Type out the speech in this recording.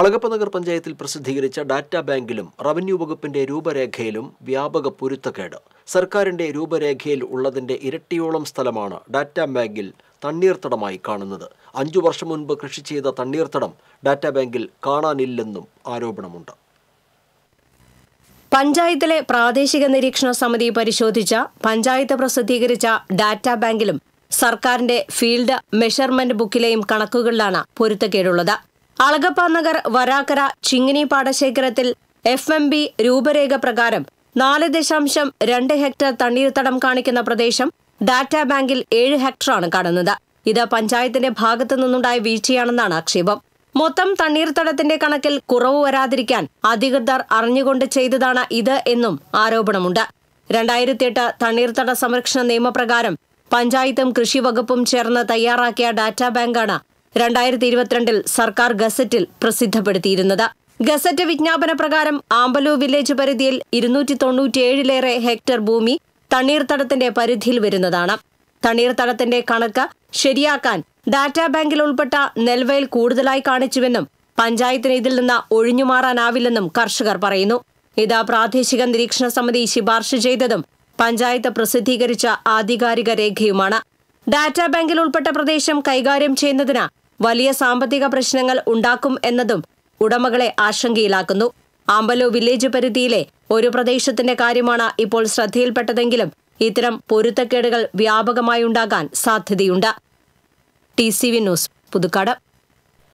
അളകപ്പ നഗർ പഞ്ചായത്തിൽ പ്രസിദ്ധീകരിച്ച data ബാങ്കിലും revenue വകുപ്പിന്റെ രൂപരേഖയിലും വ്യാപക പൊരുത്തക്കേട് സർക്കാരിന്റെ രൂപരേഖയിൽ ഉള്ളതിന്റെ ഇരട്ടിയോളം സ്ഥലമാണ് ഡാറ്റാ ബാങ്കിൽ തണ്ണീർത്തടമായി കാണുന്നത് അഞ്ചു വർഷം മുൻപ് കൃഷി ചെയ്ത തണ്ണീർത്തടം ഡാറ്റാ ബാങ്കിൽ കാണാനില്ലെന്നും ആരോപണമുണ്ട് പഞ്ചായത്തിലെ പ്രാദേശിക നിരീക്ഷണ സമിതി പരിശോധിച്ച പഞ്ചായത്ത് പ്രസിദ്ധീകരിച്ച ഡാറ്റാ ബാങ്കിലും സർക്കാരിന്റെ ഫീൽഡ് മെഷർമെന്റ് ബുക്കിലെയും കണക്കുകളിലാണ് പൊരുത്തക്കേടുള്ളത് അളഗപ്പാനഗർ വരാക്കര ചിങ്ങിനി പാടശേഖരത്തിൽ എഫ് എം ബി രൂപരേഖ പ്രകാരം നാല് ദശാംശം രണ്ട് ഹെക്ടർ തണ്ണീർത്തടം കാണിക്കുന്ന പ്രദേശം ഡാറ്റാ ബാങ്കിൽ ഏഴ് ഹെക്ടറാണ് കാണുന്നത് ഇത് പഞ്ചായത്തിന്റെ ഭാഗത്തു നിന്നുണ്ടായ വീഴ്ചയാണെന്നാണ് ആക്ഷേപം മൊത്തം തണ്ണീർത്തടത്തിന്റെ കണക്കിൽ കുറവ് വരാതിരിക്കാൻ അധികൃതർ അറിഞ്ഞുകൊണ്ട് ചെയ്തതാണ് ഇത് എന്നും ആരോപണമുണ്ട് രണ്ടായിരത്തിയെട്ട് തണ്ണീർത്തട സംരക്ഷണ നിയമപ്രകാരം പഞ്ചായത്തും കൃഷി വകുപ്പും ചേർന്ന് തയ്യാറാക്കിയ ഡാറ്റാ ബാങ്കാണ് രണ്ടായിരത്തി ഇരുപത്തിരണ്ടിൽ സർക്കാർ ഗസറ്റിൽ പ്രസിദ്ധപ്പെടുത്തിയിരുന്നത് ഗസറ്റ് വിജ്ഞാപന പ്രകാരം ആമ്പലു വില്ലേജ് പരിധിയിൽ ഇരുന്നൂറ്റി തൊണ്ണൂറ്റിയേഴിലേറെ ഹെക്ടർ ഭൂമി തണ്ണീർത്തടത്തിന്റെ പരിധിയിൽ വരുന്നതാണ് തണ്ണീർത്തടത്തിന്റെ കണക്ക് ശരിയാക്കാൻ ഡാറ്റാ ബാങ്കിൽ ഉൾപ്പെട്ട നെൽവയൽ കൂടുതലായി കാണിച്ചുവെന്നും പഞ്ചായത്തിന് ഇതിൽ നിന്ന് ഒഴിഞ്ഞുമാറാനാവില്ലെന്നും കർഷകർ പറയുന്നു ഇത് പ്രാദേശിക നിരീക്ഷണ സമിതി ശുപാർശ ചെയ്തതും പഞ്ചായത്ത് പ്രസിദ്ധീകരിച്ച ആധികാരിക രേഖയുമാണ് ഡാറ്റാ ബാങ്കിൽ ഉൾപ്പെട്ട പ്രദേശം കൈകാര്യം ചെയ്യുന്നതിന് വലിയ സാമ്പത്തിക പ്രശ്നങ്ങൾ ഉണ്ടാക്കും എന്നതും ഉടമകളെ ആശങ്കയിലാക്കുന്നു ആമ്പലോ വില്ലേജ് പരിധിയിലെ ഒരു പ്രദേശത്തിന്റെ കാര്യമാണ് ഇപ്പോൾ ശ്രദ്ധയിൽപ്പെട്ടതെങ്കിലും ഇത്തരം പൊരുത്തക്കേടുകൾ ഉണ്ടാകാൻ സാധ്യതയുണ്ട് T C V news Puthukkad